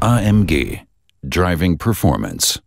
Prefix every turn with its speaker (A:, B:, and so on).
A: AMG Driving Performance